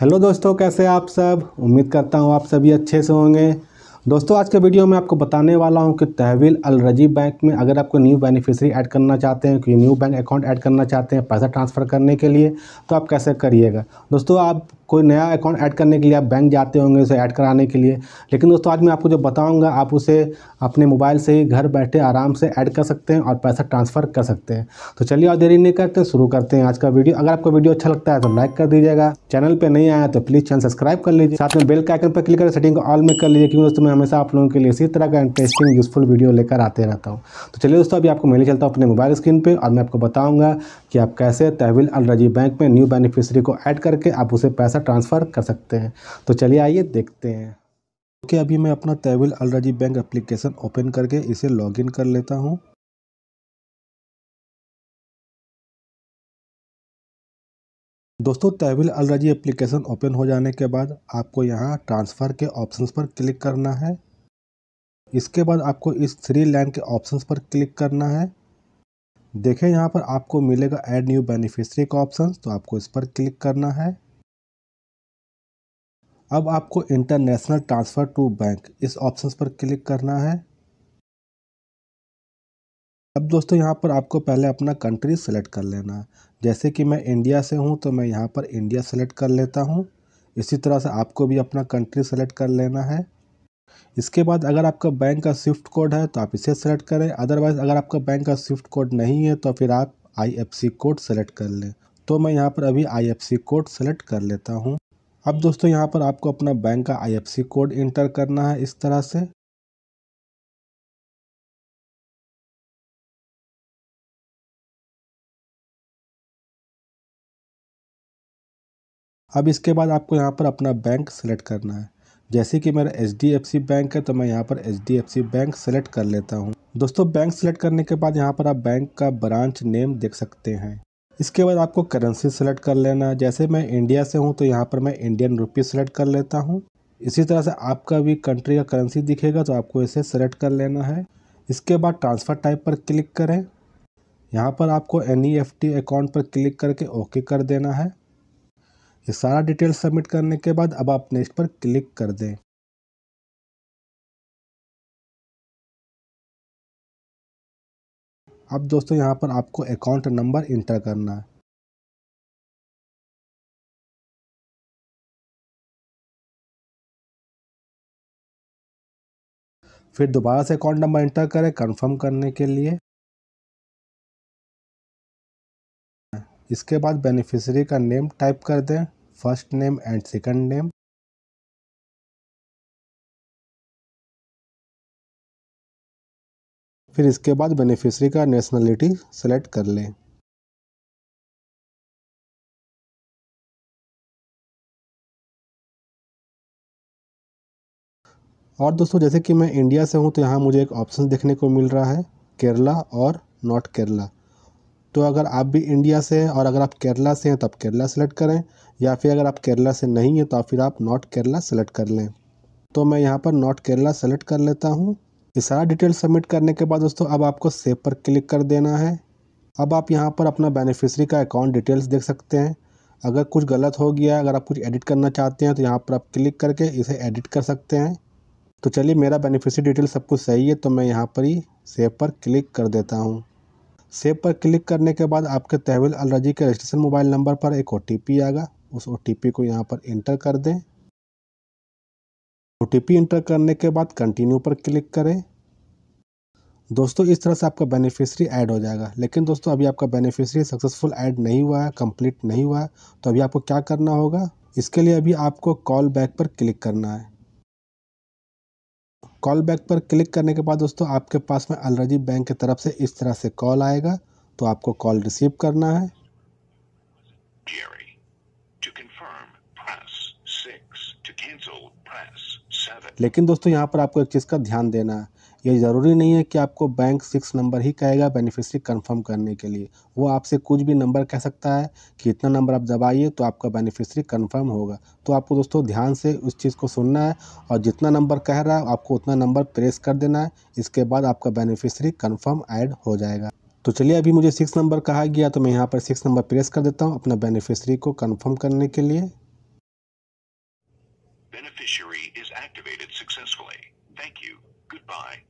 Hello दोस्तों कैसे आप सब उम्मीद करता हूँ आप सभी अच्छे से होंगे दोस्तों आज के वीडियो में आपको बताने वाला हूं कि तहवील अल रजीब बैंक में अगर आपको न्यू बेनिफिशियरी ऐड करना चाहते हैं कि न्यू बैंक अकाउंट ऐड करना चाहते हैं पैसा ट्रांसफ़र करने के लिए तो आप कैसे करिएगा दोस्तों आप कोई नया अकाउंट ऐड करने के लिए आप बैंक जाते होंगे उसे ऐड कराने के लिए लेकिन दोस्तों आज मैं आपको जो बताऊँगा आप उसे अपने मोबाइल से ही घर बैठे आराम से ऐड कर सकते हैं और पैसा ट्रांसफ़र कर सकते हैं तो चलिए और देरी नहीं करते शुरू करते हैं आज का वीडियो अगर आपको वीडियो अच्छा लगता है तो लाइक कर दीजिएगा चैनल पर नहीं आया तो प्लीज़ चैनल सब्सक्राइब कर लीजिए साथ में बेल का आइकन पर क्लिक करें सेटिंग को ऑल में कर लीजिए क्योंकि दोस्तों मैं हमेशा आप लोगों के लिए इसी तरह का इंटरेस्टिंग यूज़फुल वीडियो लेकर आते रहता हूँ तो चलिए दोस्तों अभी आपको मैं चलता हूँ अपने मोबाइल स्क्रीन पर और मैं आपको बताऊँगा कि आप कैसे तहविल अल रजी बैंक में न्यू बेनिफिशरी को ऐड करके आप उसे पैसा ट्रांसफ़र कर सकते हैं तो चलिए आइए देखते हैं ओके okay, अभी मैं अपना Tahweel Al Rajhi bank application open करके इसे लॉगिन कर लेता हूं दोस्तों तहवील अलराजी एप्लीकेशन ओपन हो जाने के बाद आपको यहाँ ट्रांसफ़र के ऑप्शंस पर क्लिक करना है इसके बाद आपको इस थ्री लाइन के ऑप्शंस पर क्लिक करना है देखें यहाँ पर आपको मिलेगा ऐड न्यू बेनिफिशरी का ऑप्शन तो आपको इस पर क्लिक करना है अब आपको इंटरनेशनल ट्रांसफ़र टू बैंक इस ऑप्शन पर क्लिक करना है अब दोस्तों यहाँ पर आपको पहले अपना कंट्री सेलेक्ट कर लेना है जैसे कि मैं इंडिया से हूँ तो मैं यहाँ पर इंडिया सेलेक्ट कर लेता हूँ इसी तरह से आपको भी अपना कंट्री सेलेक्ट कर लेना है इसके बाद अगर आपका बैंक का स्विफ्ट कोड है तो आप इसे सेलेक्ट करें अदरवाइज़ अगर आपका बैंक का स्विफ्ट कोड नहीं है तो फिर आप आईएफसी कोड सेलेक्ट कर लें तो मैं यहाँ पर अभी आईएफसी कोड सेलेक्ट कर लेता हूँ अब दोस्तों यहाँ पर आपको अपना बैंक का आईएफसी कोड इंटर करना है इस तरह से अब इसके बाद आपको यहाँ पर अपना बैंक सेलेक्ट करना है जैसे कि मेरा एच बैंक है तो मैं यहाँ पर एच बैंक सेलेक्ट कर लेता हूँ दोस्तों बैंक सेलेक्ट करने के बाद यहाँ पर आप बैंक का ब्रांच नेम देख सकते हैं इसके बाद आपको करेंसी सेलेक्ट कर लेना है जैसे मैं इंडिया से हूँ तो यहाँ पर मैं इंडियन रुपी सेलेक्ट कर लेता हूँ इसी तरह से आपका भी कंट्री का करेंसी दिखेगा तो आपको इसे सेलेक्ट कर लेना है इसके बाद ट्रांसफ़र टाइप पर क्लिक करें यहाँ पर आपको एन अकाउंट e पर क्लिक करके ओके कर देना है ये सारा डिटेल सबमिट करने के बाद अब आप नेक्स्ट पर क्लिक कर दें अब दोस्तों यहाँ पर आपको अकाउंट नंबर इंटर करना है फिर दोबारा से अकाउंट नंबर इंटर करें कंफर्म करने के लिए इसके बाद बेनिफिशरी का नेम टाइप कर दें first name and second name फिर इसके बाद बेनिफिशरी का नेशनलिटी सेलेक्ट कर लें और दोस्तों जैसे कि मैं इंडिया से हूं तो यहां मुझे एक ऑप्शन देखने को मिल रहा है केरला और नॉट केरला तो अगर आप भी इंडिया से हैं और अगर आप केरला से हैं तो आप केरला सेलेक्ट करें या फिर अगर आप केरला से नहीं हैं तो आप फिर आप नॉर्थ केरला सेलेक्ट कर लें तो मैं यहाँ पर नॉर्थ केरला सेलेक्ट कर लेता हूँ ये सारा डिटेल सबमिट करने के बाद दोस्तों अब आपको सेव पर क्लिक कर देना है अब आप यहाँ पर अपना बेनिफिशरी का अकाउंट डिटेल्स देख सकते हैं अगर कुछ गलत हो गया अगर आप कुछ एडिट करना चाहते हैं तो यहाँ पर आप क्लिक करके इसे एडिट कर सकते हैं तो चलिए मेरा बेनिफिशरी डिटेल सब कुछ सही है तो मैं यहाँ पर ही सेव पर क्लिक कर देता हूँ सेव पर क्लिक करने के बाद आपके तहवील अलरजी के रजिस्ट्रेशन मोबाइल नंबर पर एक ओ आएगा उस ओ को यहाँ पर इंटर कर दें ओ इंटर करने के बाद कंटिन्यू पर क्लिक करें दोस्तों इस तरह से आपका बेनिफिशियरी ऐड हो जाएगा लेकिन दोस्तों अभी आपका बेनिफिशियरी सक्सेसफुल ऐड नहीं हुआ है कंप्लीट नहीं हुआ है तो अभी आपको क्या करना होगा इसके लिए अभी आपको कॉल बैक पर क्लिक करना है कॉल बैक पर क्लिक करने के बाद दोस्तों आपके पास में अलरजी बैंक की तरफ से इस तरह से कॉल आएगा तो आपको कॉल रिसीव करना है लेकिन दोस्तों यहाँ पर आपको एक चीज़ का ध्यान देना है ये ज़रूरी नहीं है कि आपको बैंक सिक्स नंबर ही कहेगा बेनिफिशरी कंफर्म करने के लिए वो आपसे कुछ भी नंबर कह सकता है कि इतना नंबर आप दबाइए तो आपका बेनिफिशरी कंफर्म होगा तो आपको दोस्तों ध्यान से उस चीज़ को सुनना है और जितना नंबर कह रहा है आपको उतना नंबर प्रेस कर देना है इसके बाद आपका बेनिफिशरी कन्फर्म ऐड हो जाएगा तो चलिए अभी मुझे सिक्स नंबर कहा गया तो मैं यहाँ पर सिक्स नंबर प्रेस कर देता हूँ अपना बेनिफिशरी को कन्फर्म करने के लिए beneficiary is activated successfully. Thank you. Goodbye.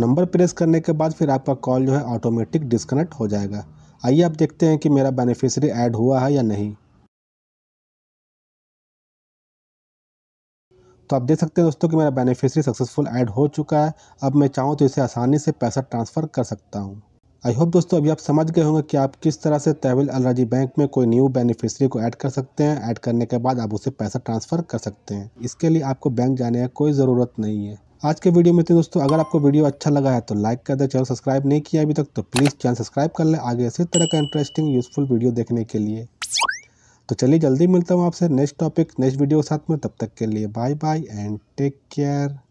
Number press करने के बाद फिर आपका कॉल जो है ऑटोमेटिक डिस्कनेक्ट हो जाएगा आइए आप देखते हैं कि मेरा बेनिफिशियरी ऐड हुआ है या नहीं तो आप देख सकते हैं दोस्तों कि मेरा बेनिफिशियरी सक्सेसफुल ऐड हो चुका है अब मैं चाहूँ तो इसे आसानी से पैसा ट्रांसफ़र कर सकता हूँ आई होप दोस्तों अभी आप समझ गए होंगे कि आप किस तरह से तहवील अलराजी बैंक में कोई न्यू बेनिफिशरी को ऐड कर सकते हैं ऐड करने के बाद आप उसे पैसा ट्रांसफ़र कर सकते हैं इसके लिए आपको बैंक जाने की कोई ज़रूरत नहीं है आज के वीडियो में इतने दोस्तों अगर आपको वीडियो अच्छा लगा है तो लाइक कर दें चैनल सब्सक्राइब नहीं किया अभी तक तो प्लीज़ चैनल सब्सक्राइब कर ले आगे इसी तरह का इंटरेस्टिंग यूज़फुल वीडियो देखने के लिए तो चलिए जल्दी मिलता हूँ आपसे नेक्स्ट टॉपिक नेक्स्ट वीडियो के साथ में तब तक के लिए bye bye and take care